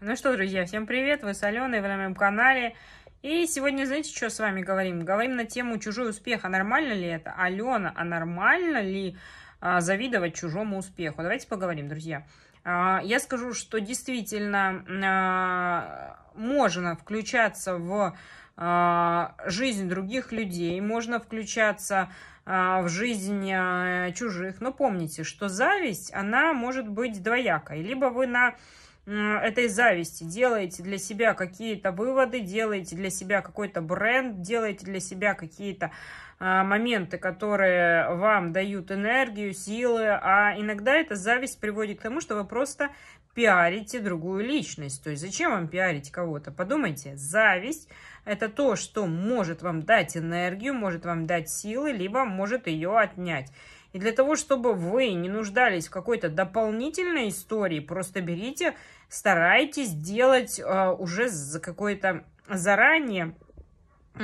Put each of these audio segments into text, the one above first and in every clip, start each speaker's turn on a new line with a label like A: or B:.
A: Ну что, друзья, всем привет, вы с Аленой, вы на моем канале. И сегодня, знаете, что с вами говорим? Говорим на тему чужой успех, а нормально ли это? Алена, а нормально ли а, завидовать чужому успеху? Давайте поговорим, друзья. А, я скажу, что действительно а, можно включаться в а, жизнь других людей, можно включаться а, в жизнь а, чужих. Но помните, что зависть, она может быть двоякой. Либо вы на Э, этой зависти, делаете для себя какие-то выводы, делаете для себя какой-то бренд, делаете для себя какие-то э, моменты, которые вам дают энергию, силы, а иногда эта зависть приводит к тому, что вы просто пиарите другую личность. То есть зачем вам пиарить кого-то? Подумайте, зависть – это то, что может вам дать энергию, может вам дать силы, либо может ее отнять. И для того, чтобы вы не нуждались в какой-то дополнительной истории, просто берите, старайтесь делать э, уже за какое-то заранее э,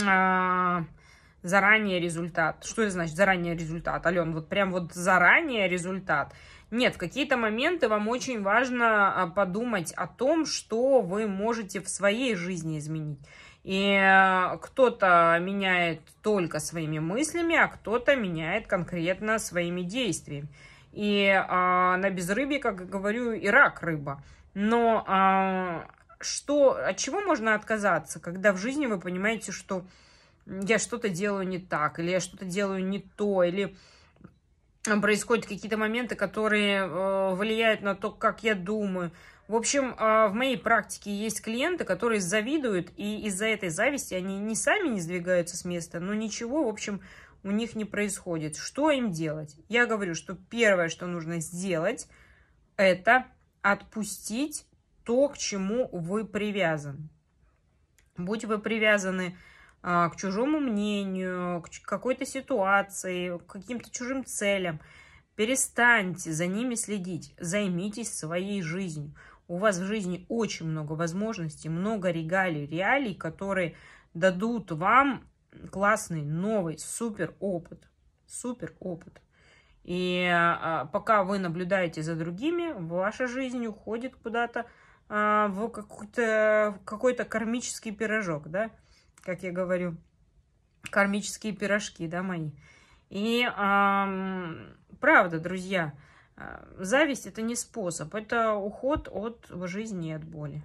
A: заранее результат. Что это значит заранее результат, Ален? Вот прям вот заранее результат. Нет, в какие-то моменты вам очень важно а, подумать о том, что вы можете в своей жизни изменить. И а, кто-то меняет только своими мыслями, а кто-то меняет конкретно своими действиями. И а, на безрыбье, как говорю, и рак рыба. Но а, что, от чего можно отказаться, когда в жизни вы понимаете, что я что-то делаю не так, или я что-то делаю не то, или происходят какие-то моменты, которые э, влияют на то, как я думаю. В общем, э, в моей практике есть клиенты, которые завидуют, и из-за этой зависти они не сами не сдвигаются с места, но ничего, в общем, у них не происходит. Что им делать? Я говорю, что первое, что нужно сделать, это отпустить то, к чему вы привязаны. Будь вы привязаны к а, к чужому мнению, к какой-то ситуации, к каким-то чужим целям. Перестаньте за ними следить, займитесь своей жизнью. У вас в жизни очень много возможностей, много регалий, реалий, которые дадут вам классный, новый, супер опыт. Супер опыт. И а, пока вы наблюдаете за другими, ваша жизнь уходит куда-то а, в какой-то какой кармический пирожок, да, как я говорю, кармические пирожки, да, мои. И эм, правда, друзья, э, зависть это не способ, это уход от жизни и от боли.